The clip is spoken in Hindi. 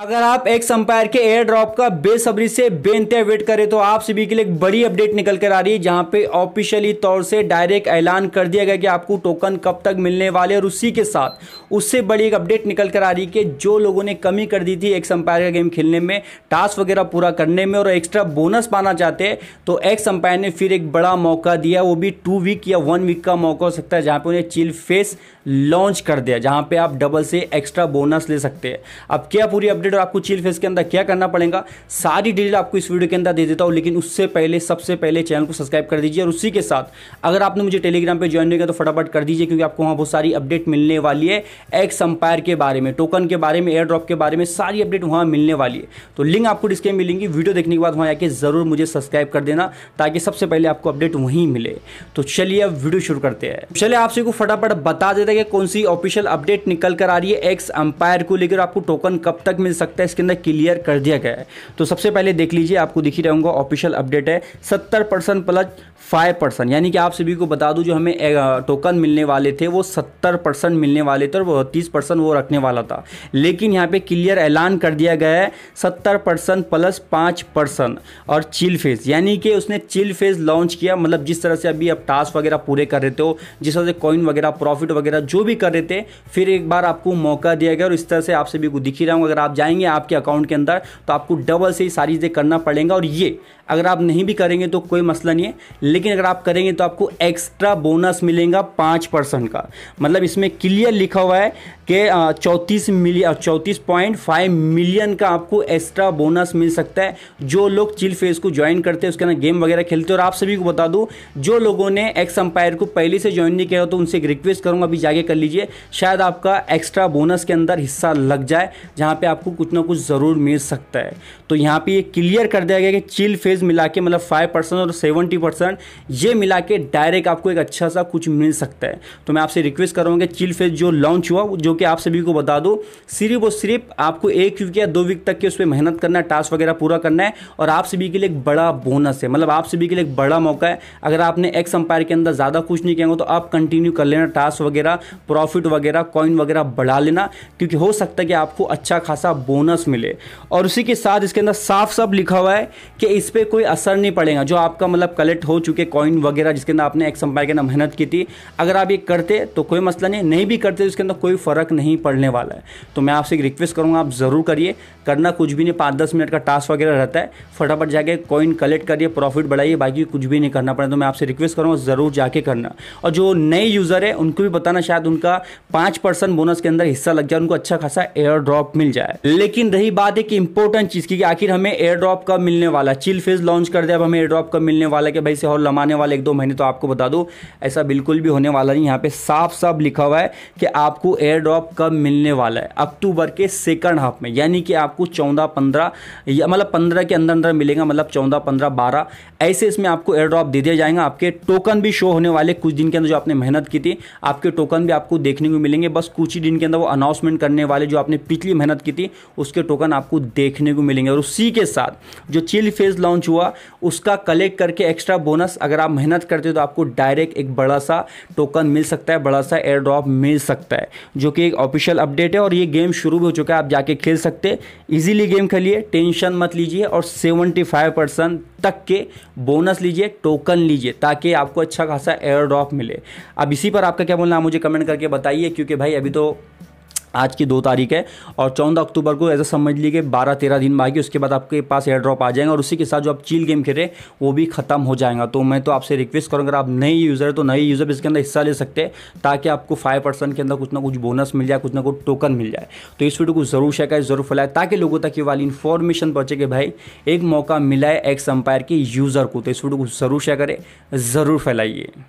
अगर आप एक्स अंपायर के एयर ड्रॉप का बेसब्री से बेनते वेट करें तो आप सभी के लिए एक बड़ी अपडेट निकल कर आ रही है जहां पे ऑफिशियली तौर से डायरेक्ट ऐलान कर दिया गया कि आपको टोकन कब तक मिलने वाले और उसी के साथ उससे बड़ी एक अपडेट निकल कर आ रही है कि जो लोगों ने कमी कर दी थी एक्स अंपायर का गेम खेलने में टास्क वगैरह पूरा करने में और एक्स्ट्रा बोनस पाना चाहते हैं तो एक्स अंपायर ने फिर एक बड़ा मौका दिया वो भी टू वीक या वन वीक का मौका हो सकता है जहाँ पर उन्हें चिल फेस लॉन्च कर दिया जहाँ पर आप डबल से एक्स्ट्रा बोनस ले सकते हैं अब क्या पूरी अपडेट अपडेट और आपको चील फेस के अंदर क्या करना पड़ेगा सारी डिटेल आपको इस वीडियो के अंदर दे देता हूँ लेकिन उससे पहले सबसे पहले चैनल को सब्सक्राइब कर दीजिए और उसी के साथ अगर आपने मुझे टेलीग्राम पर ज्वाइन नहीं किया तो फटाफट कर दीजिए क्योंकि आपको वहाँ बहुत सारी अपडेट मिलने वाली है एक्स अंपायर के बारे में टोकन के बारे में एयर ड्रॉप के बारे में सारी अपडेट वहाँ मिलने वाली है तो लिंक आपको डिस्प्ले मिलेंगी वीडियो देखने के बाद वहाँ जाकर ज़रूर मुझे सब्सक्राइब कर देना ताकि सबसे पहले आपको अपडेट वहीं मिले तो चलिए अब वीडियो शुरू करते हैं चलिए आपसे को फटाफट बता देता है कि कौन सी ऑफिशियल अपडेट निकल कर आ रही है एक्स अंपायर को लेकर आपको टोकन कब तक मिल सकता है इसके अंदर क्लियर कर दिया गया है तो सबसे पहले देख लीजिए आपको दिखी ही रहूँगा ऑफिशियल अपडेट है सत्तर परसेंट प्लस फाइव परसेंट यानी कि आप सभी को बता दूं जो हमें टोकन मिलने वाले थे वो सत्तर परसेंट मिलने वाले थे और वो तीस परसेंट वो रखने वाला था लेकिन यहाँ पे क्लियर ऐलान कर दिया गया है सत्तर परसेंट प्लस पाँच परसेंट और चिल फेज यानी कि उसने चिल फेज लॉन्च किया मतलब जिस तरह से अभी आप टास्क वगैरह पूरे कर रहे थे हो जिस तरह से कॉइन वगैरह प्रॉफिट वगैरह जो भी कर रहे थे फिर एक बार आपको मौका दिया गया और इस तरह से आप सभी को दिखी रहा हूँ अगर आप जाए जाएंगे आपके अकाउंट के अंदर तो आपको डबल से ही सारी चीज़ें करना पड़ेगा और ये अगर आप नहीं भी करेंगे तो कोई मसला नहीं है लेकिन अगर आप करेंगे तो आपको एक्स्ट्रा बोनस मिलेगा पाँच परसेंट का मतलब इसमें क्लियर लिखा हुआ है कि चौंतीस मिलियन चौंतीस पॉइंट फाइव मिलियन का आपको एक्स्ट्रा बोनस मिल सकता है जो लोग चिल फेस को ज्वाइन करते हैं उसके अंदर गेम वगैरह खेलते हैं और आप सभी को बता दूँ जो लोगों ने एक्स अंपायर को पहले से ज्वाइन नहीं किया हो तो उनसे एक रिक्वेस्ट करूँगा अभी जाके कर लीजिए शायद आपका एक्स्ट्रा बोनस के अंदर हिस्सा लग जाए जहाँ पर आपको कुछ ना कुछ ज़रूर मिल सकता है तो यहाँ पे ये क्लियर कर दिया गया कि चिल फेज मिला के मतलब फाइव परसेंट और सेवेंटी परसेंट ये मिला के डायरेक्ट आपको एक अच्छा सा कुछ मिल सकता है तो मैं आपसे रिक्वेस्ट करूँगा कि चिल फेज जो लॉन्च हुआ जो कि आप सभी को बता दो सिर्फ और सिर्फ आपको एक वीक या दो वीक तक के उस पर मेहनत करना है टास्क वगैरह पूरा करना है और आप सभी के लिए एक बड़ा बोनस है मतलब आप सभी के लिए एक बड़ा मौका है अगर आपने एक्स अंपायर के अंदर ज़्यादा कुछ नहीं किया तो आप कंटिन्यू कर लेना टास्क वगैरह प्रॉफिट वगैरह कॉइन वगैरह बढ़ा लेना क्योंकि हो सकता है कि आपको अच्छा खासा बोनस मिले और उसी के साथ इसके अंदर साफ साफ लिखा हुआ है कि इस पर कोई असर नहीं पड़ेगा जो आपका मतलब कलेक्ट हो चुके कॉइन वगैरह जिसके अंदर आपने एक्स एम्पायर के अंदर मेहनत की थी अगर आप ये करते तो कोई मसला नहीं नहीं भी करते तो इसके अंदर कोई फ़र्क नहीं पड़ने वाला है तो मैं आपसे एक रिक्वेस्ट करूँगा आप ज़रूर करिए करना कुछ भी नहीं पाँच दस मिनट का टास्क वगैरह रहता है फटाफट जाके कॉइन कलेक्ट करिए प्रॉफिट बढ़ाइए बाकी कुछ भी नहीं करना पड़े तो मैं आपसे रिक्वेस्ट करूँगा ज़रूर जाके करना और जो नए यूज़र है उनको भी बताना शायद उनका पाँच परसेंट बोनस के अंदर हिस्सा लग जाए उनको अच्छा खासा एयर ड्रॉप मिल जाए लेकिन रही बात एक इंपॉर्टेंट चीज़ की कि आखिर हमें एयर ड्रॉप कब मिलने वाला चिल फेज लॉन्च कर दे अब हमें एयर ड्रॉप कब मिलने वाला कि भाई से और लमाने वाले एक दो महीने तो आपको बता दो ऐसा बिल्कुल भी होने वाला नहीं यहाँ पे साफ साफ लिखा हुआ है कि आपको एयर ड्रॉप कब मिलने वाला है अक्टूबर के सेकंड हाफ में यानी कि आपको चौदह पंद्रह या मतलब पंद्रह के अंदर अंदर मिलेगा मतलब चौदह पंद्रह बारह ऐसे इसमें आपको एयर ड्रॉप दे दिया जाएगा आपके टोकन भी शो होने वाले कुछ दिन के अंदर जो आपने मेहनत की थी आपके टोकन भी आपको देखने को मिलेंगे बस कुछ ही दिन के अंदर वो अनाउंसमेंट करने वाले जो आपने पिछली मेहनत की थी उसके टोकन आपको देखने को मिलेंगे और उसी के साथ जो चिल फेज लॉन्च हुआ उसका कलेक्ट करके एक्स्ट्रा बोनस अगर आप मेहनत करते हो तो आपको डायरेक्ट एक बड़ा सा टोकन मिल सकता है बड़ा सा एयर ड्रॉप मिल सकता है जो कि एक ऑफिशियल अपडेट है और ये गेम शुरू भी हो चुका है आप जाके खेल सकते इजीली गेम खेलिए टेंशन मत लीजिए और 75 परसेंट तक के बोनस लीजिए टोकन लीजिए ताकि आपको अच्छा खासा एयर ड्रॉप मिले अब इसी पर आपका क्या बोलना है मुझे कमेंट करके बताइए क्योंकि भाई अभी तो आज की दो तारीख है और चौदह अक्टूबर को ऐसा समझ लीजिए बारह तेरह दिन बाकी उसके बाद आपके पास एयर ड्रॉप आ जाएंगे और उसी के साथ जो आप चील गेम खेल रहे वो भी खत्म हो जाएगा तो मैं तो आपसे रिक्वेस्ट करूँगा अगर आप नए यूज़र है तो नए यूज़र इसके अंदर हिस्सा ले सकते हैं ताकि आपको फाइव परसेंट के अंदर कुछ ना कुछ बोनस मिल जाए कुछ ना कुछ टोकन मिल जाए तो इस वीडियो को जरूर शेयर करें जरूर फैलाए ताकि लोगों तक ये वाली इन्फॉर्मेशन पहुंचे कि भाई एक मौका मिला है एक्स एम्पायर के यूज़र को तो इस वीडियो को जरूर शेयर करें ज़रूर फैलाइए